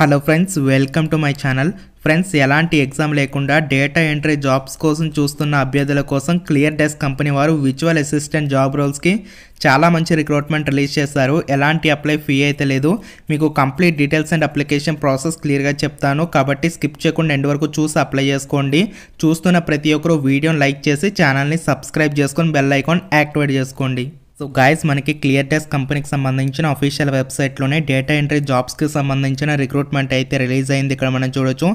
hello friends welcome to my channel friends ఎలాంటి exam లేకుండా data entry jobs కోసం చూస్తున్న అభ్యర్థుల కోసం క్లియర్ డెస్క్ కంపెనీ వారు విజువల్ అసిస్టెంట్ జాబ్ రోల్స్కి చాలా మంచి రిక్రూట్మెంట్ రిలీజ్ చేశారు ఎలాంటి అప్లై ఫీ అయితే లేదు మీకు complete details and application process క్లియర్గా చెప్తాను కాబట్టి స్కిప్ చేయకుండా ఎండ్ వరకు చూసి అప్లై చేసుకోండి చూస్తున్న ప్రతి ఒక్కరూ వీడియోని లైక్ చేసి ఛానల్ని సబ్స్క్రైబ్ చేసుకొని బెల్ ఐకాన్ యాక్టివేట్ చేసుకోండి సో గాయస్ మనకి క్లియర్ డెస్క్ కంపెనీకి సంబంధించిన అఫీషియల్ వెబ్సైట్లోనే డేటా ఎంట్రీ జాబ్స్కి సంబంధించిన రిక్రూట్మెంట్ అయితే రిలీజ్ అయింది ఇక్కడ మనం చూడొచ్చు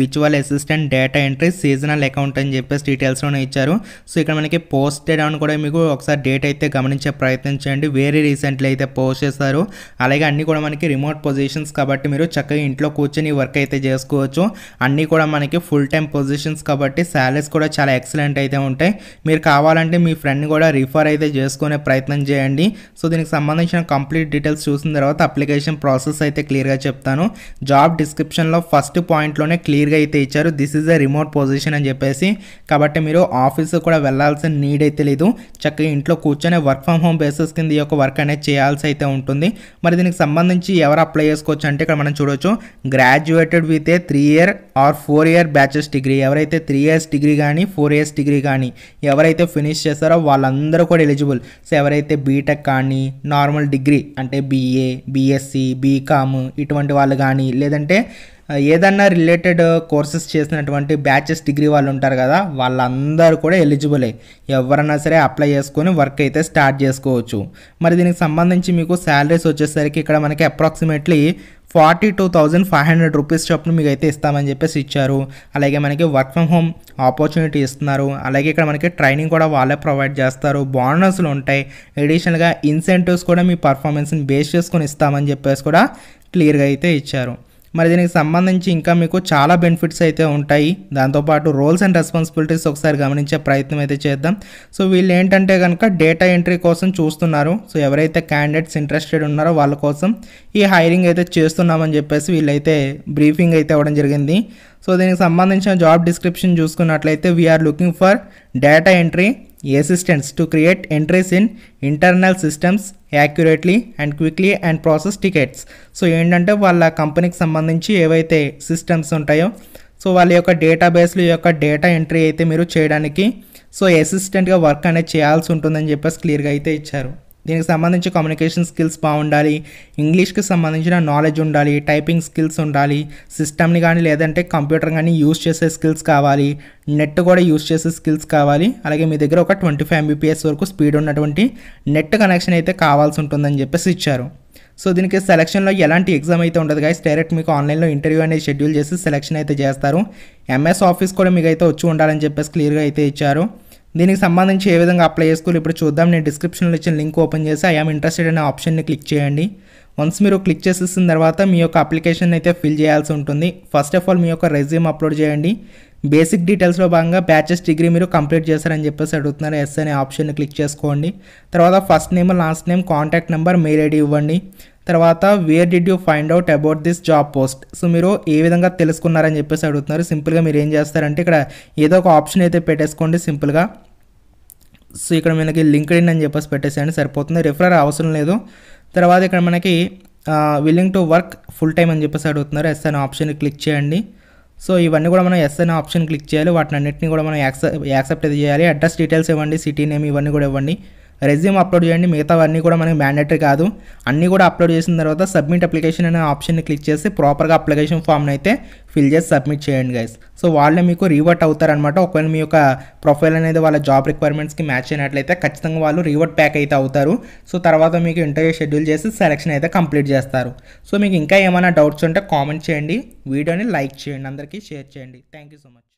visual assistant data entry seasonal account అని చెప్పేసి డీటెయిల్స్లోనే ఇచ్చారు సో ఇక్కడ మనకి పోస్టెడ్ అని కూడా మీకు ఒకసారి డేట్ అయితే గమనించే ప్రయత్నం చేయండి వేరే రీసెంట్లీ అయితే పోస్ట్ చేశారు అలాగే అన్నీ కూడా మనకి రిమోట్ పొజిషన్స్ కాబట్టి మీరు చక్కగా ఇంట్లో కూర్చొని వర్క్ అయితే చేసుకోవచ్చు అన్నీ కూడా మనకి ఫుల్ టైం పొజిషన్స్ కాబట్టి శాలరీస్ కూడా చాలా ఎక్సలెంట్ అయితే ఉంటాయి మీరు కావాలంటే మీ ఫ్రెండ్ కూడా రిఫర్ అయితే చేసుకునే ప్రయత్నం ప్రయత్నం చేయండి సో దీనికి సంబంధించిన కంప్లీట్ డీటెయిల్స్ చూసిన తర్వాత అప్లికేషన్ ప్రాసెస్ అయితే క్లియర్గా చెప్తాను జాబ్ డిస్క్రిప్షన్లో ఫస్ట్ పాయింట్లోనే క్లియర్గా అయితే ఇచ్చారు this is a remote position అని చెప్పేసి కాబట్టి మీరు ఆఫీస్ కూడా వెళ్ళాల్సిన నీడ్ అయితే లేదు చక్కగా ఇంట్లో కూర్చొని వర్క్ ఫ్రమ్ హోమ్ బేసిస్ కింద ఈ యొక్క వర్క్ అనేది చేయాల్సి అయితే ఉంటుంది మరి దీనికి సంబంధించి ఎవరు అప్లై చేసుకోవచ్చు అంటే ఇక్కడ మనం చూడవచ్చు graduated with a three year or four year batches degree ఎవరైతే త్రీ ఇయర్స్ డిగ్రీ కానీ ఫోర్ ఇయర్స్ డిగ్రీ కానీ ఎవరైతే ఫినిష్ చేస్తారో వాళ్ళందరూ కూడా ఎలిజిబుల్ సో ఎవరైతే ఎవరైతే బీటెక్ కానీ నార్మల్ డిగ్రీ అంటే బీఏ బీఎస్సీ బీకామ్ ఇటువంటి వాళ్ళు కానీ లేదంటే ఏదన్నా రిలేటెడ్ కోర్సెస్ చేసినటువంటి బ్యాచెస్ డిగ్రీ వాళ్ళు ఉంటారు కదా వాళ్ళందరూ కూడా ఎలిజిబులే ఎవరన్నా సరే అప్లై చేసుకొని వర్క్ అయితే స్టార్ట్ చేసుకోవచ్చు మరి దీనికి సంబంధించి మీకు శాలరీస్ వచ్చేసరికి ఇక్కడ మనకి approximately forty two thousand five hundred rupees చొప్పున మీకు అయితే ఇస్తామని చెప్పేసి ఇచ్చారు అలాగే మనకి వర్క్ ఫ్రమ్ హోమ్ ఆపర్చునిటీ ఇస్తున్నారు అలాగే ఇక్కడ మనకి ట్రైనింగ్ కూడా వాళ్ళే ప్రొవైడ్ చేస్తారు బోనస్లు ఉంటాయి అడిషనల్గా ఇన్సెంటివ్స్ కూడా మీ పర్ఫార్మెన్స్ని బేస్ చేసుకొని ఇస్తామని చెప్పేసి కూడా క్లియర్గా అయితే ఇచ్చారు మరి దీనికి సంబంధించి ఇంకా మీకు చాలా బెనిఫిట్స్ అయితే ఉంటాయి దాంతోపాటు రోల్స్ అండ్ రెస్పాన్సిబిలిటీస్ ఒకసారి గమనించే ప్రయత్నం అయితే చేద్దాం సో వీళ్ళు ఏంటంటే కనుక డేటా ఎంట్రీ కోసం చూస్తున్నారు సో ఎవరైతే క్యాండిడేట్స్ ఇంట్రెస్టెడ్ ఉన్నారో వాళ్ళ కోసం ఈ హైరింగ్ అయితే చేస్తున్నామని చెప్పేసి వీళ్ళైతే బ్రీఫింగ్ అయితే ఇవ్వడం జరిగింది సో దీనికి సంబంధించిన జాబ్ డిస్క్రిప్షన్ చూసుకున్నట్లయితే we're looking for data entry assistants to create entries in internal systems accurately and quickly and process tickets so ఏంటంటే వాళ్ళ కంపెనీకి సంబంధించి ఏవైతే సిస్టమ్స్ ఉంటాయో సో వాళ్ళ యొక్క డేటాబేస్లో యొక్క డేటా ఎంట్రీ అయితే మీరు చేయడానికి సో అసిస్టెంట్గా వర్క్ అనేది చేయాల్సి ఉంటుందని చెప్పేసి క్లియర్గా అయితే ఇచ్చారు దీనికి సంబంధించి కమ్యూనికేషన్ స్కిల్స్ బాగుండాలి ఇంగ్లీష్కి సంబంధించిన నాలెడ్జ్ ఉండాలి టైపింగ్ స్కిల్స్ ఉండాలి సిస్టమ్ని కానీ లేదంటే కంప్యూటర్ కానీ యూస్ చేసే స్కిల్స్ కావాలి నెట్ కూడా యూస్ చేసే స్కిల్స్ కావాలి అలాగే మీ దగ్గర ఒక ట్వంటీ ఫైవ్ ఎంబీపీఎస్ వరకు స్పీడ్ ఉన్నటువంటి నెట్ కనెక్షన్ అయితే కావాల్సి ఉంటుందని చెప్పేసి ఇచ్చారు సో దీనికి సెలక్షన్లో ఎలాంటి ఎగ్జామ్ అయితే ఉండదు గైస్ డైరెక్ట్ మీకు ఆన్లైన్లో ఇంటర్వ్యూ అనేది షెడ్యూల్ చేసి సెలక్షన్ అయితే చేస్తారు ఎంఎస్ ఆఫీస్ కూడా మీకు అయితే వచ్చి ఉండాలని చెప్పేసి క్లియర్గా అయితే ఇచ్చారు దీనికి సంబంధించి ఏ విధంగా అప్లై చేసుకోవాలి ఇప్పుడు చూద్దాం నేను డిస్క్రిప్షన్లో ఇచ్చిన లింక్ ఓపెన్ చేసి ఐఎమ్ ఇంట్రెస్టెడ్ అనే ఆప్షన్ని క్లిక్ చేయండి వన్స్ మీరు క్లిక్ చేసేసిన తర్వాత మీ యొక్క అప్లికేషన్ అయితే ఫిల్ చేయాల్సి ఉంటుంది ఫస్ట్ ఆఫ్ ఆల్ మీ యొక్క రెజ్యూమ్ అప్లోడ్ చేయండి బేసిక్ డీటెయిల్స్లో భాగంగా బ్యాచెస్ డిగ్రీ మీరు కంప్లీట్ చేశారని చెప్పేసి అడుగుతున్నారు ఎస్ అనే ఆప్షన్ని క్లిక్ చేసుకోండి తర్వాత first name last name contact number mail ID ఇవ్వండి తర్వాత where did you find out about this job post so మీరు ఏ విధంగా తెలుసుకున్నారని చెప్పేసి అడుగుతున్నారు సింపుల్గా మీరు ఏం చేస్తారంటే ఇక్కడ ఏదో ఒక ఆప్షన్ అయితే పెట్టేసుకోండి సింపుల్గా సో ఇక్కడ మనకి లింక్డ్ ఇన్ అని చెప్పేసి పెట్టేసేయండి సరిపోతుంది రిఫరర్ అవసరం లేదు తర్వాత ఇక్కడ మనకి willing to work full time అని చెప్పేసి అడుగుతున్నారు ఎస్ అనే ఆప్షన్ క్లిక్ చేయండి సో ఇవన్నీ కూడా మనం ఎస్ అనే ఆప్షన్ క్లిక్ చేయాలి వాటిని అన్నింటినీ కూడా మనం యాక్సెప్ట్ యాక్సెప్ట్ చేయాలి అడ్రస్ డీటెయిల్స్ ఇవ్వండి సిటీ నేమ్ ఇవన్నీ కూడా ఇవ్వండి రెజ్యూమ్ అప్లోడ్ చేయండి మిగతావన్నీ కూడా మనకి మ్యాండేటరీ కాదు అన్నీ కూడా అప్లోడ్ చేసిన తర్వాత సబ్మిట్ అప్లికేషన్ అనే ఆప్షన్ని క్లిక్ చేసి ప్రాపర్గా అప్లికేషన్ ఫామ్ని అయితే ఫిల్ చేసి సబ్మిట్ చేయండి గైస్ సో వాళ్ళే మీకు రీవర్ట్ అవుతారనమాట ఒకవేళ మీ యొక్క ప్రొఫైల్ అనేది వాళ్ళ జాబ్ రిక్వైర్మెంట్స్కి మ్యాచ్ అయినట్లయితే ఖచ్చితంగా వాళ్ళు రీవర్ట్ ప్యాక్ అయితే అవుతారు సో తర్వాత మీకు ఇంటర్వ్యూ షెడ్యూల్ చేసి సెలెక్షన్ అయితే కంప్లీట్ చేస్తారు సో మీకు ఇంకా ఏమైనా డౌట్స్ ఉంటే కామెంట్ చేయండి వీడియోని లైక్ చేయండి అందరికీ షేర్ చేయండి థ్యాంక్ యూ సో మచ్